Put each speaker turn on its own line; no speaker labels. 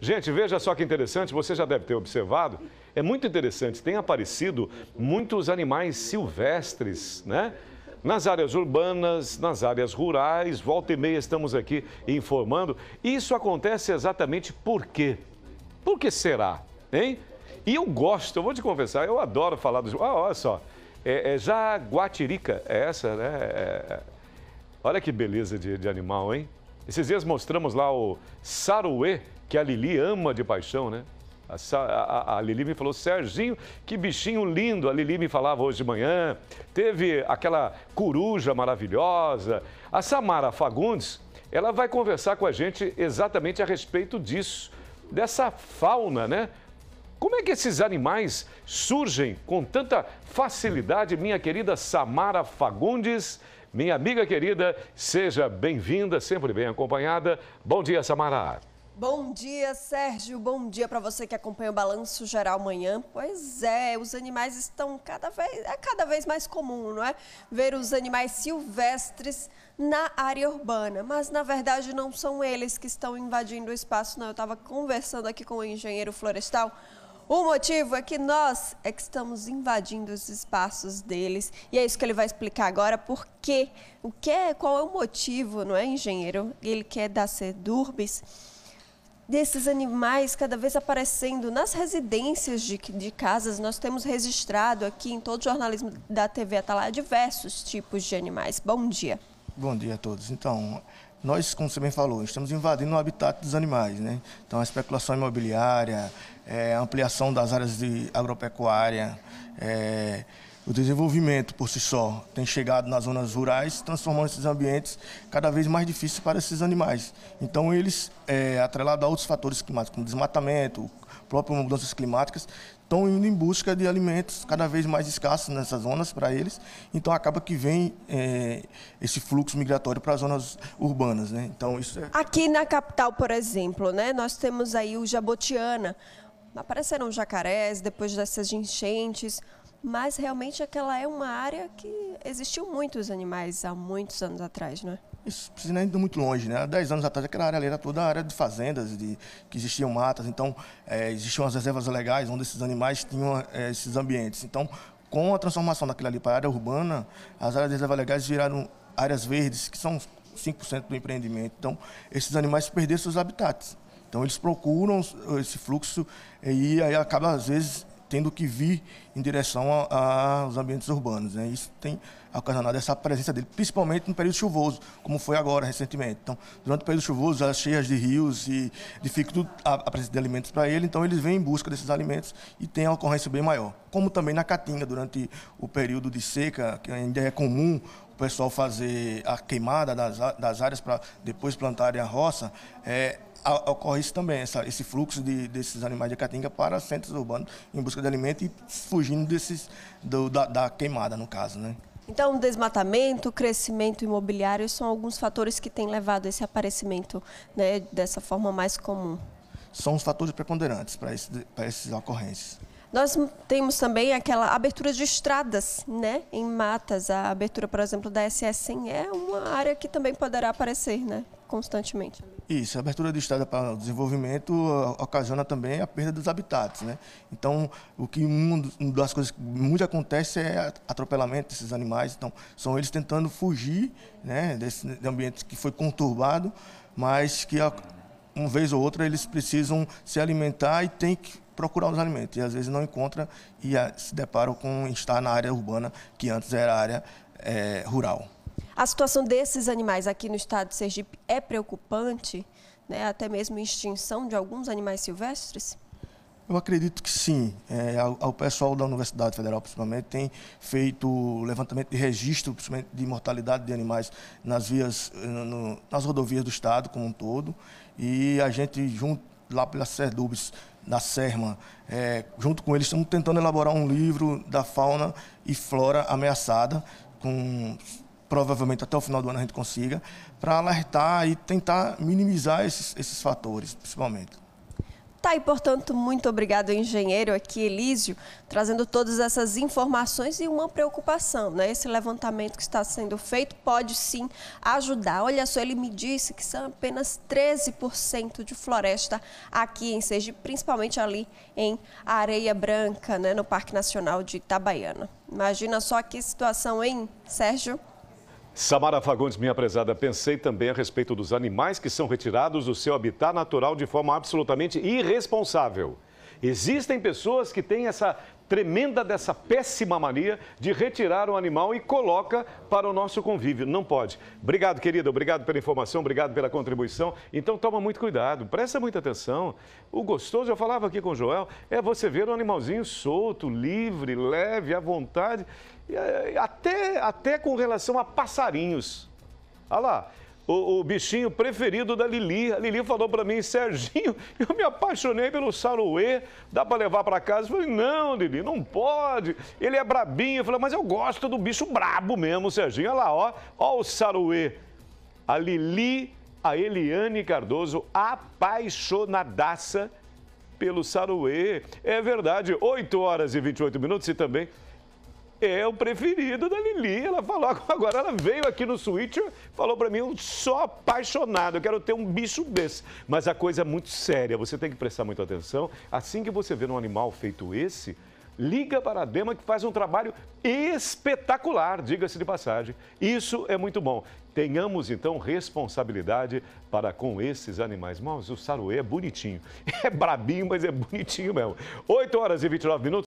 Gente, veja só que interessante, você já deve ter observado, é muito interessante, tem aparecido muitos animais silvestres, né? nas áreas urbanas, nas áreas rurais, volta e meia estamos aqui informando. Isso acontece exatamente por quê? Por que será? Hein? E eu gosto, eu vou te confessar, eu adoro falar dos. Ah, olha só, é, é Jaguatirica, é essa, né? É... é, é. Olha que beleza de, de animal, hein? Esses dias mostramos lá o Saruê, que a Lili ama de paixão, né? A, a, a, Lili me falou, Serginho, que bichinho lindo. A Lili me falava hoje de manhã. Teve aquela coruja maravilhosa. A Samara Fagundes, ela vai conversar com a gente exatamente a respeito disso, dessa fauna, né? Como é que esses animais surgem com tanta facilidade, minha querida Samara Fagundes? Minha amiga querida, seja bem-vinda, sempre bem acompanhada. Bom dia, Samara.
Bom dia, Sérgio. Bom dia para você que acompanha o Balanço Geral amanhã. Pois é, os animais estão cada vez, é cada vez mais comum, não é? Ver os animais silvestres na área urbana. Mas, na verdade, não são eles que estão invadindo o espaço, não. Eu estava conversando aqui com o engenheiro florestal o motivo é que nós é que estamos invadindo os espaços deles. E é isso que ele vai explicar agora, por quê? O que é, qual é o motivo, não é, engenheiro? Ele quer dar sedurbes desses animais cada vez aparecendo nas residências de, de, casas. Nós temos registrado aqui em todo o jornalismo da TV Atalaia diversos tipos de animais. Bom dia.
Bom dia a todos. Então, nós, como você bem falou, estamos invadindo o habitat dos animais. Né? Então, a especulação imobiliária, é, a ampliação das áreas de agropecuária, é, o desenvolvimento por si só tem chegado nas zonas rurais, transformando esses ambientes cada vez mais difíceis para esses animais. Então, eles, é, atrelados a outros fatores climáticos, como desmatamento, próprias mudanças climáticas, estão indo em busca de alimentos cada vez mais escassos nessas zonas para eles. Então acaba que vem é, esse fluxo migratório para as zonas urbanas, né? Então isso é...
Aqui na capital, por exemplo, né, nós temos aí o Jabotiana. Apareceram jacarés depois dessas enchentes mas realmente aquela é uma área que existiu muitos animais há muitos anos atrás, não é?
Isso precisa indo muito longe, né? Há 10 anos atrás, aquela área ali era toda a área de fazendas, de, que existiam matas, então é, existiam as reservas legais onde esses animais tinham é, esses ambientes. Então, com a transformação daquela ali para a área urbana, as áreas de reservas legais viraram áreas verdes, que são 5% do empreendimento. Então, esses animais perderam seus habitats. Então, eles procuram esse fluxo e aí acaba, às vezes, tendo que vir em direção aos ambientes urbanos. Né? Isso tem ocasionado essa presença dele, principalmente no período chuvoso, como foi agora recentemente. Então, durante o período chuvoso, as cheias de rios e dificulta a, a presença de alimentos para ele, então eles vêm em busca desses alimentos e tem a ocorrência bem maior. Como também na caatinga, durante o período de seca, que ainda é comum o pessoal fazer a queimada das, das áreas para depois plantarem a roça, é, ocorre isso também, essa, esse fluxo de, desses animais de caatinga para centros urbanos em busca de alimento e fugindo desses, do, da, da queimada, no caso, né?
Então, desmatamento, crescimento imobiliário são alguns fatores que têm levado a esse aparecimento né, dessa forma mais comum.
São os fatores preponderantes para, esse, para essas ocorrências.
Nós temos também aquela abertura de estradas, né, em matas. A abertura, por exemplo, da SS100 é uma área que também poderá aparecer, né? constantemente.
Isso, a abertura de estrada para o desenvolvimento eh, ocasiona também a perda dos habitats, né? Então, o que uma das coisas que muito acontece é atropelamento desses animais. Então, são eles tentando fugir, né, desse ambiente que foi conturbado, mas que uma vez ou outra eles precisam se alimentar e tem que procurar os alimentos e às vezes não encontra e eh, se deparam com estar na área urbana que antes era área é, rural.
A situação desses animais aqui no estado de Sergipe é preocupante, né? até mesmo extinção de alguns animais silvestres?
Eu acredito que sim. É, o pessoal da Universidade Federal, principalmente, tem feito levantamento de registro, principalmente de mortalidade de animais nas vias, no, nas rodovias do Estado como um todo. E a gente, junto lá pela Serdubes, da Serma, é, junto com eles, estamos tentando elaborar um livro da fauna e flora ameaçada, com provavelmente até o final do ano a gente consiga, para alertar e tentar minimizar esses, esses fatores, principalmente.
Tá, e portanto, muito obrigado, engenheiro, aqui Elísio, trazendo todas essas informações e uma preocupação, né? Esse levantamento que está sendo feito pode sim ajudar. Olha só, ele me disse que são apenas 13% de floresta aqui em Sergipe, principalmente ali em Areia Branca, né? No Parque Nacional de Itabaiana. Imagina só que situação, hein, Sérgio?
Samara Fagundes, minha prezada, pensei também a respeito dos animais que são retirados do seu habitat natural de forma absolutamente irresponsável. Existem pessoas que têm essa tremenda dessa péssima mania de retirar o animal e coloca para o nosso convívio. Não pode. Obrigado, querida. Obrigado pela informação, obrigado pela contribuição. Então toma muito cuidado, presta muita atenção. O gostoso, eu falava aqui com o Joel, é você ver o um animalzinho solto, livre, leve, à vontade, eh, até, até com relação a passarinhos. Olha lá, o, o bichinho preferido da Lili. A Lili falou para mim, Serginho, eu me apaixonei pelo Saruê, dá para levar para casa? Eu falei, não, Lili, não pode. Ele é brabinho. Eu falei, mas eu gosto do bicho brabo mesmo, Serginho. Olha lá, ó, ó o Saruê. A Lili, a Eliane Cardoso, apaixonadaça pelo Saruê. É verdade, 8 horas e 28 minutos e também é o preferido da Lili. Ela falou agora, ela veio aqui no Switcher, falou para mim, eu sou apaixonado, eu quero ter um bicho desse. Mas a coisa é muito séria, você tem que prestar muita atenção. Assim que você vê um animal feito esse, liga para a Dema que faz um trabalho espetacular, diga-se de passagem. Isso é muito bom. Tenhamos então responsabilidade para com esses animais. Mas o saruê é bonitinho. É brabinho, mas é bonitinho mesmo. 8 horas e 29 minutos.